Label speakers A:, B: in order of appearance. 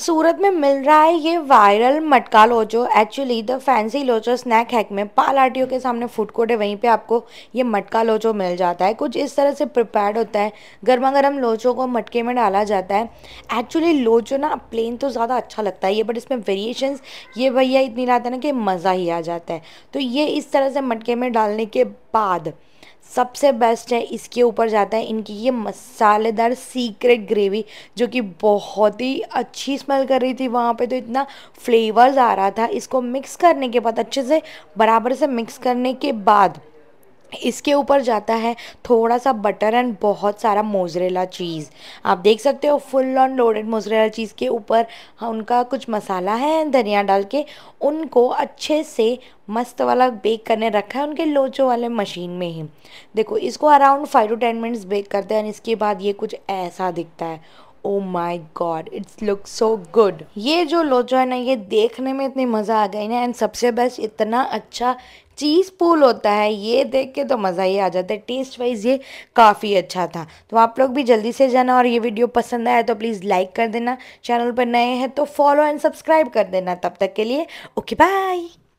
A: सूरत में मिल रहा है ये वायरल मटका locho actually the fancy locho snack hack में पाल आटियों के सामने फूड कोर्ट है वहीं पे आपको ये मटका लोचो मिल जाता है कुछ इस तरह से प्रिपेयर्ड होता है गर्मा गर्म लोचो को मटके में डाला जाता है एक्चुअली लोचो ना प्लेन तो ज़्यादा अच्छा लगता है ये बट इसमें वेरिएशन ये भैया इतनी लाते हैं ना कि मज़ा ही आ जाता है तो ये इस तरह से मटके में डालने के बाद सबसे बेस्ट है इसके ऊपर जाता है इनकी ये मसालेदार सीक्रेट ग्रेवी जो कि बहुत ही अच्छी स्मेल कर रही थी वहाँ पे तो इतना फ्लेवर्स आ रहा था इसको मिक्स करने के बाद अच्छे से बराबर से मिक्स करने के बाद इसके ऊपर जाता है थोड़ा सा बटर एंड बहुत सारा मोजरेला चीज़ आप देख सकते हो full on loaded mozzarella cheese के ऊपर हाँ, उनका कुछ मसाला है धनिया डाल के उनको अच्छे से मस्त वाला बेक करने रखा है उनके लोचो वाले मशीन में ही देखो इसको around five to ten minutes bake करते हैं इसके बाद ये कुछ ऐसा दिखता है oh my god it's look so good ये जो लोचो है ना ये देखने में इतनी मज़ा आ गई ना एंड सबसे बेस्ट इतना अच्छा चीज़ पूल होता है ये देख के तो मज़ा ही आ जाता है टेस्ट वाइज ये काफ़ी अच्छा था तो आप लोग भी जल्दी से जाना और ये वीडियो पसंद आया तो प्लीज़ लाइक कर देना चैनल पर नए हैं तो फॉलो एंड सब्सक्राइब कर देना तब तक के लिए ओके बाय